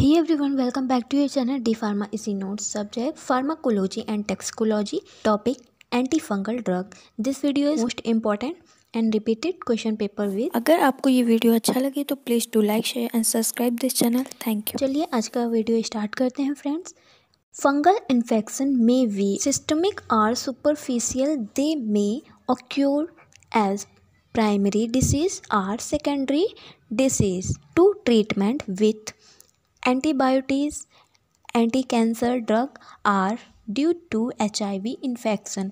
he everyone welcome back to your channel D pharma इसी note subject pharmacology and toxicology topic anti fungal drug this video is most important and repeated question paper with अगर आपको ये video अच्छा लगे तो please do like share and subscribe this channel thank you चलिए आज का वीडियो स्टार्ट करते हैं friends fungal infection may be systemic or superficial they may occur as primary disease or secondary disease to treatment with anti cancer drug or due to H I V infection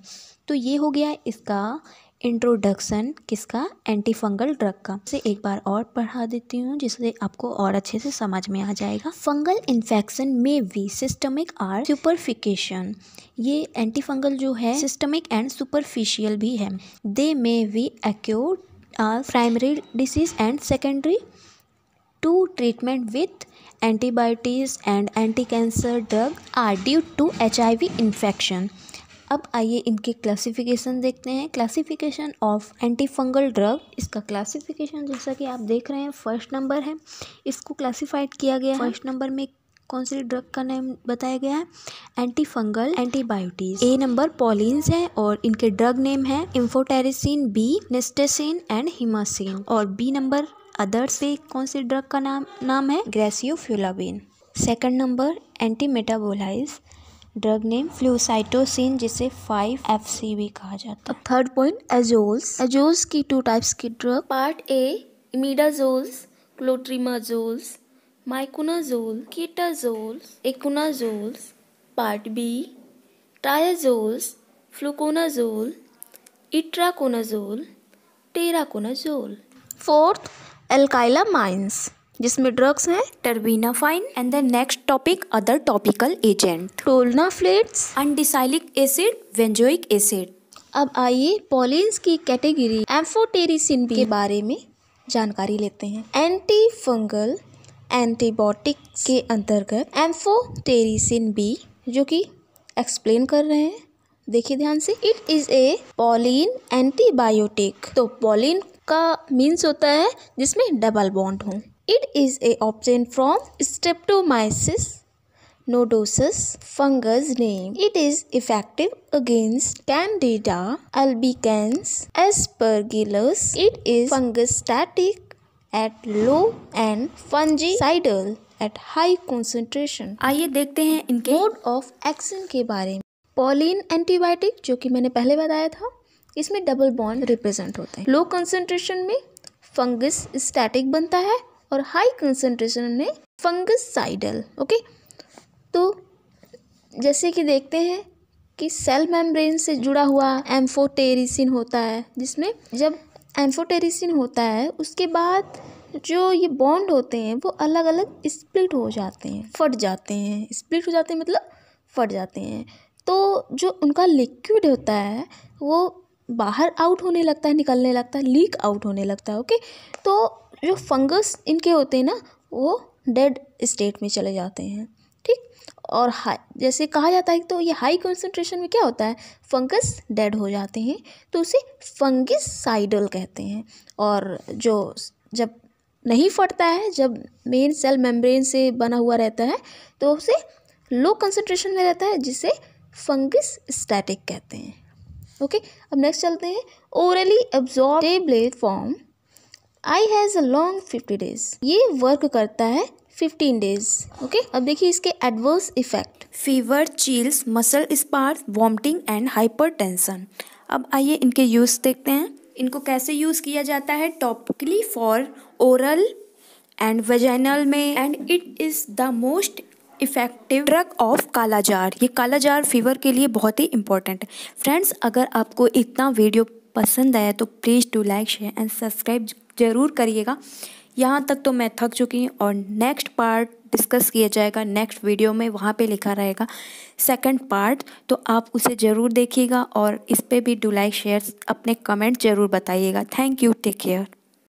तो ये हो गया इसका introduction किसका anti fungal drug का इसे एक बार और पढ़ा देती हूँ जिससे आपको और अच्छे से समझ में आ जाएगा फंगल इन्फेक्शन में वी सिस्टमिक आर सुपरफिकेशन ये एंटी फंगल जो है सिस्टमिक एंड सुपरफिशियल भी है they may be acute or primary disease and secondary to treatment with antibiotics and anti cancer drug or due to H I V infection अब आइए इनके classification देखते हैं classification of anti fungal drug इसका classification जैसा कि आप देख रहे हैं फर्स्ट नंबर है इसको क्लासिफाइड किया गया फर्स्ट नंबर में कौन से ड्रग का नेम बताया गया है anti fungal antibiotics A number polyenes है और इनके ड्रग नेम है इम्फोटेरिसिन बी निस्टेसिन एंड हिमासिन और बी नंबर अदर से कौन से ड्रग का नाम नाम है griseofulvin second number anti metabolite drug name flucytosine जिसे फाइव एफ सी कहा जाता है थर्ड पॉइंट एजोल्स एजोल्स की टू टाइप्स की drug part A imidazoles clotrimazoles miconazole ketoconazoles econazoles part B triazoles fluconazole itraconazole terconazole fourth allylamines जिसमें drugs हैं terbinafine and the next topic other topical agent tolnaftates undecylenic acid benzoic acid अब आइए pollens की category amphotericin के बारे में जानकारी लेते हैं एंटी फंगल एंटीबायोटिक के अंतर्गत एम्फोटेरिसिन बी जो कि एक्सप्लेन कर रहे हैं देखिए ध्यान से it is a polyene antibiotic तो पॉलिन का मीन्स होता है जिसमें डबल बॉन्ड हो it is a option from streptomyces nodosus fungus name it is effective against candida albicans aspergillus it is fungus static at low and fungicidal at high concentration आइए देखते हैं इनके mode of action के बारे में pollen antibiotic जो कि मैंने पहले बताया था इसमें डबल बॉन्ड रिप्रेजेंट होते हैं लो कंसेंट्रेशन में फंगस स्टैटिक बनता है और हाई कंसेंट्रेशन में फंगस साइडल ओके तो जैसे कि देखते हैं कि सेल मेम्ब्रेन से जुड़ा हुआ एम्फोटेरिसिन होता है जिसमें जब एम्फोटेरिसिन होता है उसके बाद जो ये बॉन्ड होते हैं वो अलग अलग स्प्लिट हो जाते हैं फट जाते हैं स्प्लिट हो जाते हैं मतलब फट जाते हैं तो जो उनका लिक्विड होता है वो बाहर आउट होने लगता है निकलने लगता है लीक आउट होने लगता है ओके तो जो फंगस इनके होते हैं ना वो डेड स्टेट में चले जाते हैं ठीक और हाई जैसे कहा जाता है तो ये हाई कंसनट्रेशन में क्या होता है फंगस डेड हो जाते हैं तो उसे फंगस साइडल कहते हैं और जो जब नहीं फटता है जब मेन सेल मेम्ब्रेन से बना हुआ रहता है तो उसे लो कंसनट्रेशन में रहता है जिसे फंगस स्टैटिक कहते हैं ओके अब नेक्स्ट चलते हैं orally absorb absorbable form I has a long fifty days ये वर्क करता है फिफ्टीन डेज ओके अब देखिए इसके adverse effect fever chills muscle spasms vomiting and hypertension अब आइए इनके यूज़ देखते हैं इनको कैसे यूज़ किया जाता है topically for oral and vaginal में and it is the most effective drug of kala-azar ये कालाजार फीवर के लिए बहुत ही इंपॉर्टेंट है फ्रेंड्स अगर आपको इतना वीडियो पसंद आया तो please do like share and subscribe ज़रूर करिएगा यहाँ तक तो मैं थक चुकी हूँ और नेक्स्ट पार्ट डिस्कस किया जाएगा नेक्स्ट वीडियो में वहाँ पे लिखा रहेगा सेकंड पार्ट तो आप उसे ज़रूर देखिएगा और इस पर भी डू लाइक शेयर अपने कमेंट ज़रूर बताइएगा थैंक यू टेक केयर